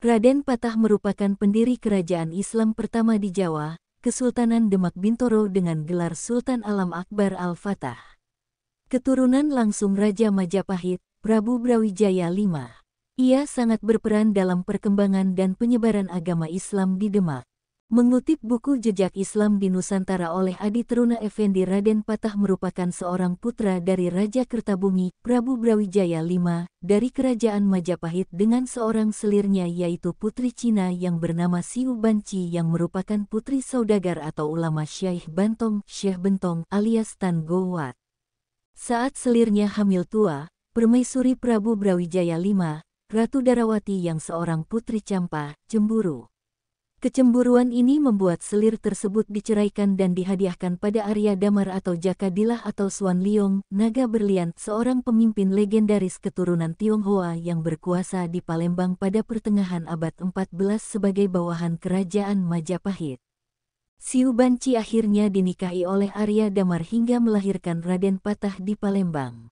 Raden Patah merupakan pendiri kerajaan Islam pertama di Jawa, Kesultanan Demak Bintoro dengan gelar Sultan Alam Akbar Al-Fatah. Keturunan langsung Raja Majapahit, Prabu Brawijaya V. Ia sangat berperan dalam perkembangan dan penyebaran agama Islam di Demak. Mengutip buku Jejak Islam di Nusantara oleh Adi Teruna Effendi Raden Patah merupakan seorang putra dari Raja Kertabumi, Prabu Brawijaya V, dari Kerajaan Majapahit dengan seorang selirnya yaitu Putri Cina yang bernama Siu Banci yang merupakan putri saudagar atau ulama Syekh Bantong, Syekh Bentong alias Tan Gowat. Saat selirnya hamil tua, permaisuri Prabu Brawijaya V, Ratu Darawati yang seorang putri Campa, cemburu. Kecemburuan ini membuat selir tersebut diceraikan dan dihadiahkan pada Arya Damar atau Jaka Dilah atau Swan Liong, naga berlian, seorang pemimpin legendaris keturunan Tionghoa yang berkuasa di Palembang pada pertengahan abad 14 sebagai bawahan kerajaan Majapahit. Siu Banci akhirnya dinikahi oleh Arya Damar hingga melahirkan Raden Patah di Palembang.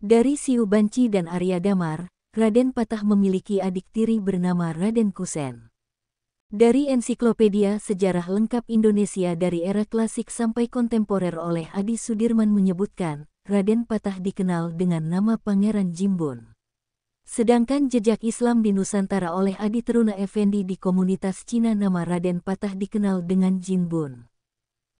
Dari Siu Banci dan Arya Damar, Raden Patah memiliki adik tiri bernama Raden Kusen. Dari Ensiklopedia Sejarah Lengkap Indonesia dari Era Klasik sampai Kontemporer oleh Adi Sudirman menyebutkan, Raden Patah dikenal dengan nama Pangeran Jimbun. Sedangkan jejak Islam di Nusantara oleh Adi Teruna Effendi di komunitas Cina nama Raden Patah dikenal dengan Jinbun.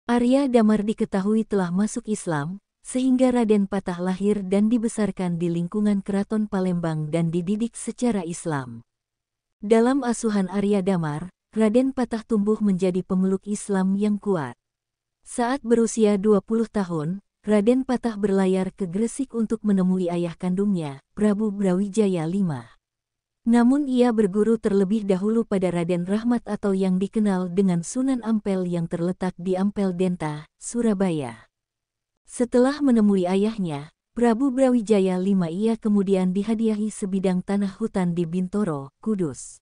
Arya Damar diketahui telah masuk Islam, sehingga Raden Patah lahir dan dibesarkan di lingkungan Keraton Palembang dan dididik secara Islam. Dalam asuhan Arya Damar, Raden Patah tumbuh menjadi pemeluk Islam yang kuat. Saat berusia 20 tahun, Raden Patah berlayar ke Gresik untuk menemui ayah kandungnya, Prabu Brawijaya V. Namun ia berguru terlebih dahulu pada Raden Rahmat atau yang dikenal dengan Sunan Ampel yang terletak di Ampel Denta, Surabaya. Setelah menemui ayahnya, Prabu Brawijaya V ia kemudian dihadiahi sebidang tanah hutan di Bintoro, Kudus.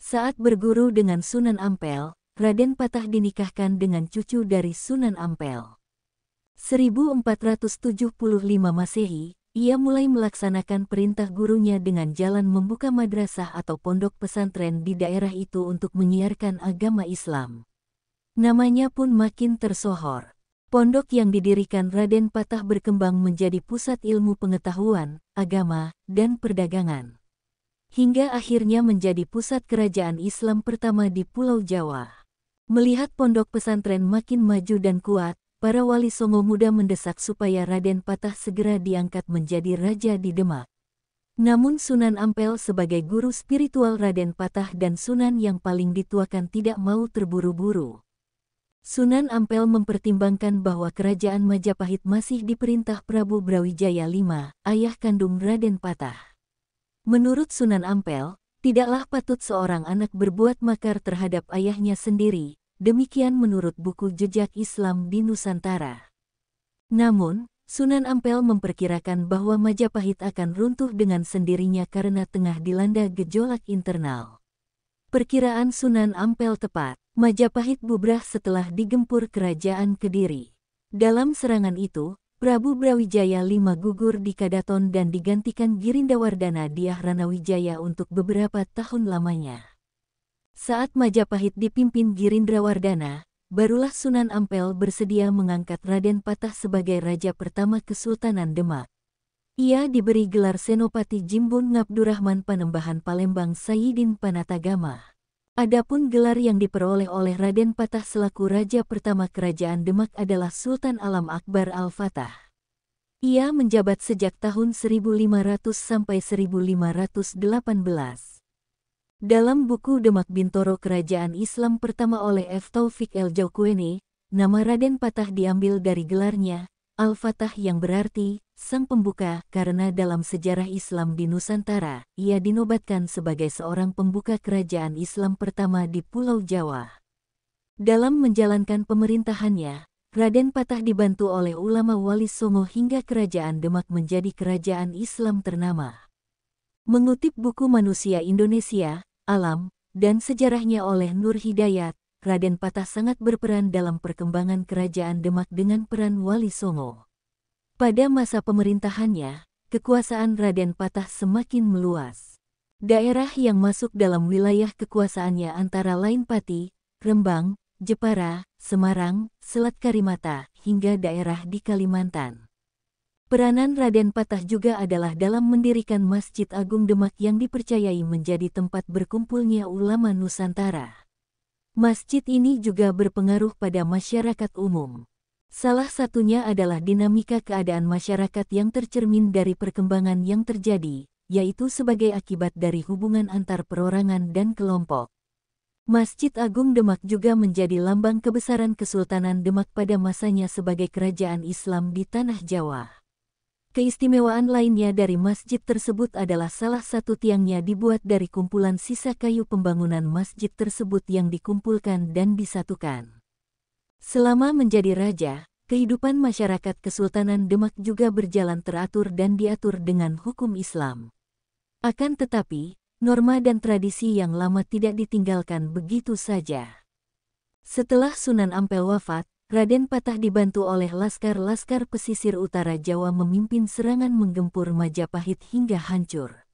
Saat berguru dengan Sunan Ampel, Raden Patah dinikahkan dengan cucu dari Sunan Ampel. 1475 Masehi, ia mulai melaksanakan perintah gurunya dengan jalan membuka madrasah atau pondok pesantren di daerah itu untuk menyiarkan agama Islam. Namanya pun makin tersohor. Pondok yang didirikan Raden Patah berkembang menjadi pusat ilmu pengetahuan, agama, dan perdagangan hingga akhirnya menjadi pusat kerajaan Islam pertama di Pulau Jawa. Melihat pondok pesantren makin maju dan kuat, para wali Songo muda mendesak supaya Raden Patah segera diangkat menjadi raja di Demak. Namun Sunan Ampel sebagai guru spiritual Raden Patah dan Sunan yang paling dituakan tidak mau terburu-buru. Sunan Ampel mempertimbangkan bahwa kerajaan Majapahit masih diperintah Prabu Brawijaya V, ayah kandung Raden Patah. Menurut Sunan Ampel, tidaklah patut seorang anak berbuat makar terhadap ayahnya sendiri, demikian menurut buku Jejak Islam di Nusantara. Namun, Sunan Ampel memperkirakan bahwa Majapahit akan runtuh dengan sendirinya karena tengah dilanda gejolak internal. Perkiraan Sunan Ampel tepat, Majapahit bubrah setelah digempur kerajaan Kediri. Dalam serangan itu, Prabu Brawijaya lima gugur di Kadaton dan digantikan Girindawardana Diah Ranawijaya untuk beberapa tahun lamanya. Saat Majapahit dipimpin Girindrawardana, barulah Sunan Ampel bersedia mengangkat Raden Patah sebagai raja pertama Kesultanan Demak. Ia diberi gelar Senopati Jimbun Ngabdurrahman Panembahan Palembang Sayyidin Panatagama. Adapun gelar yang diperoleh oleh Raden Patah selaku Raja pertama Kerajaan Demak adalah Sultan Alam Akbar Al-Fatah. Ia menjabat sejak tahun 1500 sampai 1518. Dalam buku Demak Bintoro Kerajaan Islam pertama oleh F. Taufik El nama Raden Patah diambil dari gelarnya, Al-Fatah yang berarti sang pembuka karena dalam sejarah Islam di Nusantara, ia dinobatkan sebagai seorang pembuka kerajaan Islam pertama di Pulau Jawa. Dalam menjalankan pemerintahannya, Raden Patah dibantu oleh ulama Wali Songo hingga kerajaan Demak menjadi kerajaan Islam ternama. Mengutip buku Manusia Indonesia, Alam, dan Sejarahnya oleh Nur Hidayat, Raden Patah sangat berperan dalam perkembangan kerajaan Demak dengan peran Wali Songo. Pada masa pemerintahannya, kekuasaan Raden Patah semakin meluas. Daerah yang masuk dalam wilayah kekuasaannya antara lain Pati, Rembang, Jepara, Semarang, Selat Karimata, hingga daerah di Kalimantan. Peranan Raden Patah juga adalah dalam mendirikan Masjid Agung Demak yang dipercayai menjadi tempat berkumpulnya ulama Nusantara. Masjid ini juga berpengaruh pada masyarakat umum. Salah satunya adalah dinamika keadaan masyarakat yang tercermin dari perkembangan yang terjadi, yaitu sebagai akibat dari hubungan antar perorangan dan kelompok. Masjid Agung Demak juga menjadi lambang kebesaran Kesultanan Demak pada masanya sebagai kerajaan Islam di Tanah Jawa. Keistimewaan lainnya dari masjid tersebut adalah salah satu tiangnya dibuat dari kumpulan sisa kayu pembangunan masjid tersebut yang dikumpulkan dan disatukan. Selama menjadi raja, kehidupan masyarakat Kesultanan Demak juga berjalan teratur dan diatur dengan hukum Islam. Akan tetapi, norma dan tradisi yang lama tidak ditinggalkan begitu saja. Setelah Sunan Ampel wafat, Raden Patah dibantu oleh laskar-laskar pesisir utara Jawa memimpin serangan menggempur Majapahit hingga hancur.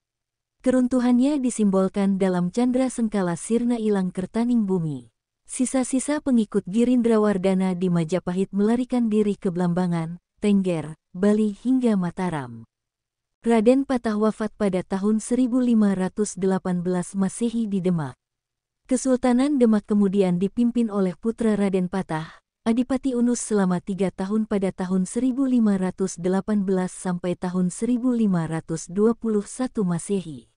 Keruntuhannya disimbolkan dalam Chandra Sengkala Sirna Ilang Kertaning Bumi. Sisa-sisa pengikut Girindra Wardana di Majapahit melarikan diri ke Blambangan, Tengger, Bali hingga Mataram. Raden Patah wafat pada tahun 1518 Masehi di Demak. Kesultanan Demak kemudian dipimpin oleh putra Raden Patah, Adipati Unus selama tiga tahun pada tahun 1518 sampai tahun 1521 Masehi.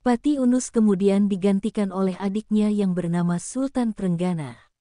Pati Unus kemudian digantikan oleh adiknya yang bernama Sultan Trenggana.